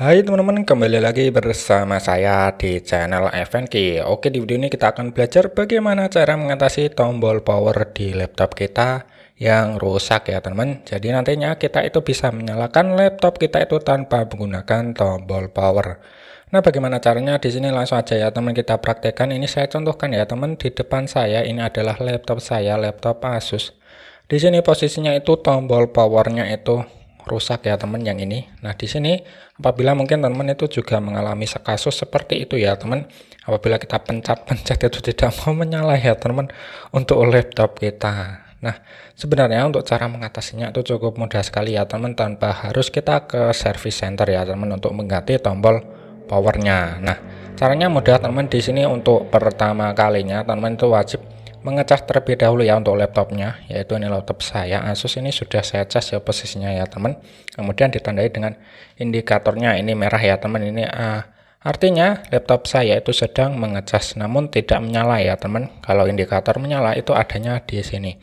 Hai teman-teman, kembali lagi bersama saya di channel FNK. Oke, di video ini kita akan belajar bagaimana cara mengatasi tombol power di laptop kita yang rusak ya teman-teman. Jadi nantinya kita itu bisa menyalakan laptop kita itu tanpa menggunakan tombol power. Nah, bagaimana caranya? Di sini langsung aja ya teman kita praktekkan. Ini saya contohkan ya teman, di depan saya ini adalah laptop saya, laptop Asus. Di sini posisinya itu tombol powernya itu rusak ya teman yang ini. Nah di sini apabila mungkin teman itu juga mengalami sekasus seperti itu ya teman. Apabila kita pencet-pencet itu tidak mau menyala ya teman untuk laptop kita. Nah sebenarnya untuk cara mengatasinya itu cukup mudah sekali ya teman tanpa harus kita ke service center ya teman untuk mengganti tombol powernya. Nah caranya mudah teman di sini untuk pertama kalinya teman itu wajib mengecas terlebih dahulu ya untuk laptopnya yaitu ini laptop saya Asus ini sudah saya cas ya posisinya ya teman kemudian ditandai dengan indikatornya ini merah ya teman ini uh, artinya laptop saya itu sedang mengecas namun tidak menyala ya teman kalau indikator menyala itu adanya di sini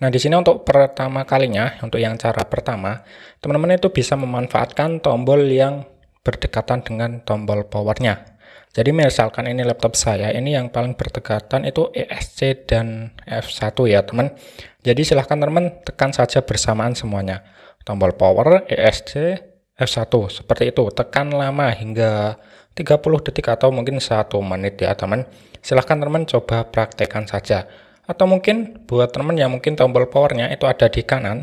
Nah, di sini untuk pertama kalinya, untuk yang cara pertama, teman-teman itu bisa memanfaatkan tombol yang berdekatan dengan tombol powernya. Jadi misalkan ini laptop saya, ini yang paling berdekatan itu ESC dan F1 ya teman. Jadi silahkan teman tekan saja bersamaan semuanya. Tombol power, ESC, F1 seperti itu. Tekan lama hingga 30 detik atau mungkin 1 menit ya teman. Silahkan teman coba praktekkan saja. Atau mungkin buat teman yang mungkin tombol powernya itu ada di kanan,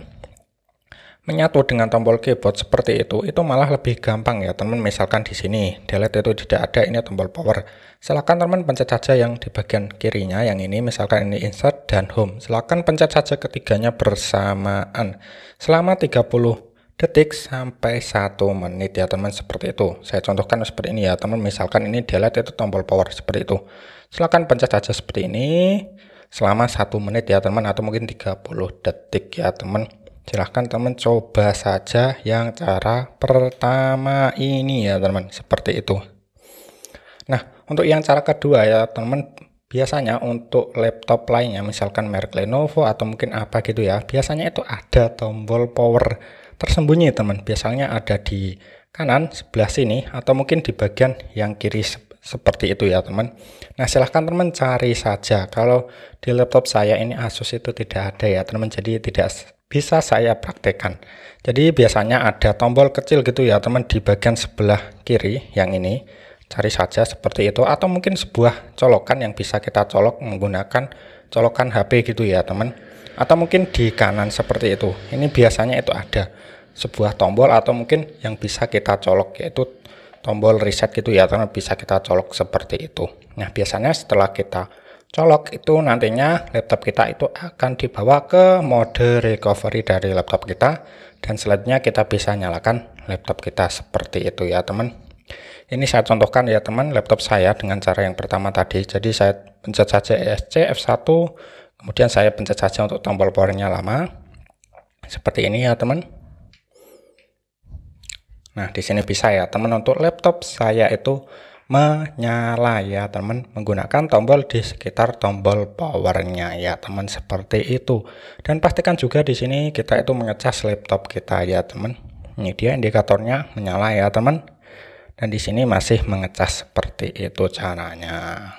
menyatu dengan tombol keyboard seperti itu, itu malah lebih gampang ya teman. Misalkan di sini delete itu tidak ada, ini tombol power. Silahkan teman pencet saja yang di bagian kirinya, yang ini misalkan ini insert dan home. Silahkan pencet saja ketiganya bersamaan selama 30 detik sampai satu menit ya teman seperti itu. Saya contohkan seperti ini ya teman, misalkan ini delete itu tombol power seperti itu. Silahkan pencet saja seperti ini selama satu menit ya teman atau mungkin 30 detik ya teman silahkan teman coba saja yang cara pertama ini ya teman seperti itu nah untuk yang cara kedua ya teman biasanya untuk laptop lainnya misalkan merek Lenovo atau mungkin apa gitu ya biasanya itu ada tombol power tersembunyi teman biasanya ada di kanan sebelah sini atau mungkin di bagian yang kiri seperti itu ya teman nah silahkan teman cari saja kalau di laptop saya ini Asus itu tidak ada ya teman jadi tidak bisa saya praktekkan. Jadi biasanya ada tombol kecil gitu ya teman di bagian sebelah kiri yang ini. Cari saja seperti itu atau mungkin sebuah colokan yang bisa kita colok menggunakan colokan HP gitu ya teman. Atau mungkin di kanan seperti itu. Ini biasanya itu ada sebuah tombol atau mungkin yang bisa kita colok yaitu tombol reset gitu ya teman bisa kita colok seperti itu. Nah biasanya setelah kita colok itu nantinya laptop kita itu akan dibawa ke mode recovery dari laptop kita dan selanjutnya kita bisa nyalakan laptop kita seperti itu ya teman ini saya contohkan ya teman laptop saya dengan cara yang pertama tadi jadi saya pencet saja ESC F1 kemudian saya pencet saja untuk tombol powernya lama seperti ini ya teman nah di sini bisa ya teman untuk laptop saya itu menyala ya teman menggunakan tombol di sekitar tombol powernya ya teman seperti itu dan pastikan juga di sini kita itu mengecas laptop kita ya teman ini dia indikatornya menyala ya teman dan di sini masih mengecas seperti itu caranya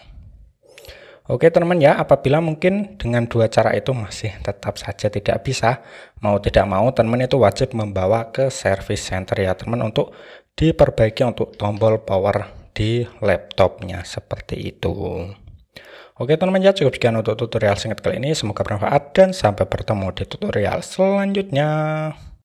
Oke teman ya, apabila mungkin dengan dua cara itu masih tetap saja tidak bisa, mau tidak mau teman itu wajib membawa ke service center ya teman untuk diperbaiki untuk tombol power di laptopnya seperti itu. Oke teman-teman ya cukup sekian untuk tutorial singkat kali ini. Semoga bermanfaat dan sampai bertemu di tutorial selanjutnya.